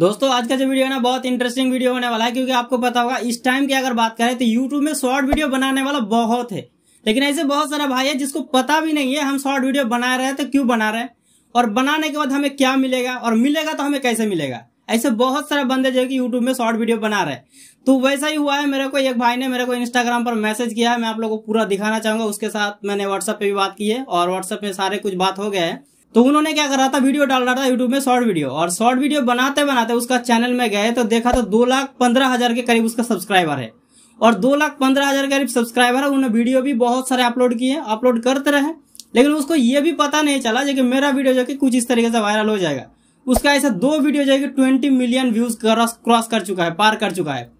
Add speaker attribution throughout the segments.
Speaker 1: दोस्तों आज का जो वीडियो है ना बहुत इंटरेस्टिंग वीडियो होने वाला है क्योंकि आपको पता होगा इस टाइम की अगर बात करें तो यूट्यूब में शॉर्ट वीडियो बनाने वाला बहुत है लेकिन ऐसे बहुत सारा भाई है जिसको पता भी नहीं है हम शॉर्ट वीडियो बना रहे हैं तो क्यों बना रहे हैं और बनाने के बाद हमें क्या मिलेगा और मिलेगा तो हमें कैसे मिलेगा ऐसे बहुत सारे बंदे जो कि यूट्यूब में शॉर्ट वीडियो बना रहे तो वैसा ही हुआ है मेरे को एक भाई ने मेरे को इंस्टाग्राम पर मैसेज किया है मैं आप लोगों को पूरा दिखाना चाहूंगा उसके साथ मैंने व्हाट्सएप पे भी बात की है और व्हाट्सएप में सारे कुछ बात हो गया है तो उन्होंने क्या कर रहा था वीडियो डाल रहा था यूट्यूब में शॉर्ट वीडियो और शॉर्ट वीडियो बनाते बनाते उसका चैनल में गए तो देखा तो दो लाख पंद्रह हजार के करीब उसका सब्सक्राइबर है और दो लाख पंद्रह हजार करीब सब्सक्राइबर है उन्होंने वीडियो भी बहुत सारे अपलोड किए अपलोड करते रहे लेकिन उसको ये भी पता नहीं चला कि मेरा वीडियो जो कि कुछ इस तरीके से वायरल हो जाएगा उसका ऐसा दो वीडियो जो है कि ट्वेंटी मिलियन व्यूज क्रॉस कर चुका है पार कर चुका है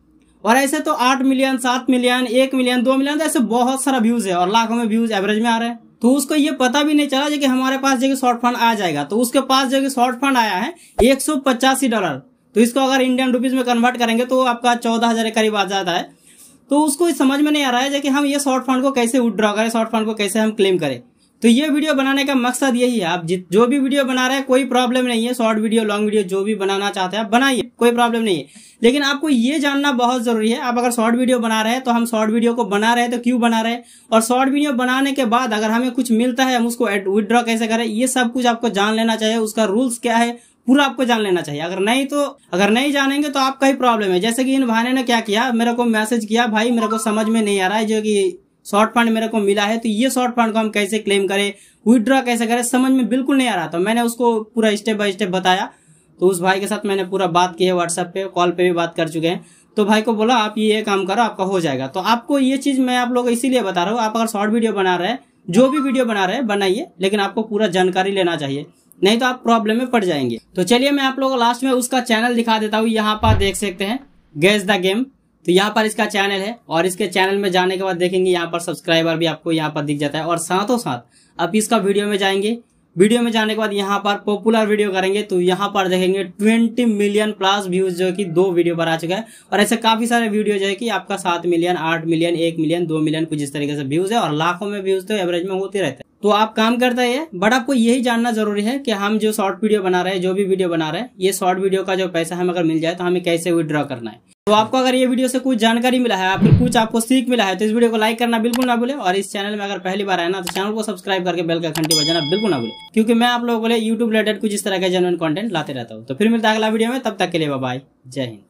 Speaker 1: और ऐसे तो आठ मिलियन सात मिलियन एक मिलियन दो मिलियन तो ऐसे बहुत सारा व्यूज है और लाखों में व्यूज एवरेज में आ रहे हैं तो उसको ये पता भी नहीं चला कि हमारे पास जो शॉर्ट फंड आ जाएगा तो उसके पास जो शॉर्ट फंड आया है एक डॉलर तो इसको अगर इंडियन रुपीज में कन्वर्ट करेंगे तो आपका चौदह हजार के करीब आ जाता है तो उसको समझ में नहीं आ रहा है कि हम ये शॉर्ट फंड को कैसे विदड्रॉ करें शॉर्ट फंड को कैसे हम क्लेम करें तो ये वीडियो बनाने का मकसद यही है आप जो भी वीडियो बना रहे हैं कोई प्रॉब्लम नहीं है शॉर्ट वीडियो लॉन्ग वीडियो जो भी बनाना चाहते हैं आप बनाइए कोई प्रॉब्लम नहीं है लेकिन आपको ये जानना बहुत जरूरी है आप अगर शॉर्ट वीडियो बना रहे हैं तो हम शॉर्ट वीडियो को बना रहे हैं तो क्यों बना रहे हैं और शॉर्ट वीडियो बनाने के बाद अगर हमें कुछ मिलता है हम उसको विदड्रॉ कैसे करें ये सब कुछ आपको जान लेना चाहिए उसका रूल्स क्या है पूरा आपको जान लेना चाहिए अगर नहीं तो अगर नहीं जानेंगे तो आपका ही प्रॉब्लम है जैसे कि इन भाई ने क्या किया मेरे को मैसेज किया भाई मेरे को समझ में नहीं आ रहा है जो कि शॉर्ट फंड मेरे को मिला है तो ये शॉर्ट फंड को हम कैसे क्लेम करें विदड्रॉ कैसे करें समझ में बिल्कुल नहीं आ रहा था तो मैंने उसको पूरा स्टेप बाय स्टेप बताया तो उस भाई के साथ मैंने पूरा बात की है व्हाट्सएप पे कॉल पे भी बात कर चुके हैं तो भाई को बोला आप ये काम करो आपका हो जाएगा तो आपको ये चीज़ मैं आप लोग इसीलिए बता रहा हूँ आप अगर शॉर्ट वीडियो बना रहे हैं जो भी वीडियो बना रहे हैं बनाइए लेकिन आपको पूरा जानकारी लेना चाहिए नहीं तो आप प्रॉब्लम में पड़ जाएंगे तो चलिए मैं आप लोग लास्ट में उसका चैनल दिखा देता हूँ यहाँ पर देख सकते हैं गैस द गेम तो यहाँ पर इसका चैनल है और इसके चैनल में जाने के बाद देखेंगे यहाँ पर सब्सक्राइबर भी आपको यहाँ पर दिख जाता है और साथों साथ आप इसका वीडियो में जाएंगे वीडियो में जाने के बाद यहाँ पर पॉपुलर वीडियो करेंगे तो यहाँ पर देखेंगे 20 मिलियन प्लस व्यूज जो कि दो वीडियो पर आ चुका है और ऐसे काफी सारे वीडियो जो है कि आपका सात मिलियन आठ मिलियन एक मिलियन दो मिलियन कुछ इस तरीके से व्यूज है और लाखों में व्यूज तो एवरेज में होते रहते हैं तो आप काम करता है बट आपको यही जानना जरूरी है कि हम जो शॉर्ट वीडियो बना रहे हैं जो भी वीडियो बना रहे हैं ये शॉर्ट वीडियो का जो पैसा हम अगर मिल जाए तो हमें कैसे विद्रॉ करना है तो आपको अगर ये वीडियो से कुछ जानकारी मिला है आपको कुछ आपको सीख मिला है तो इस वीडियो को लाइक करना बिल्कुल ना भूले और इस चैनल में अगर पहली बार है ना तो चैनल को सब्सक्राइब करके बेल का घंटी बजाना बिल्कुल ना भूले क्योंकि मैं आप लोगों को यूट्यूब रिलेटेड कुछ इस तरह का जनवन कंटेंट लाते रहता हूँ तो फिर मिलता है अगला वीडियो में तब तक के लिए बाय जय हिंद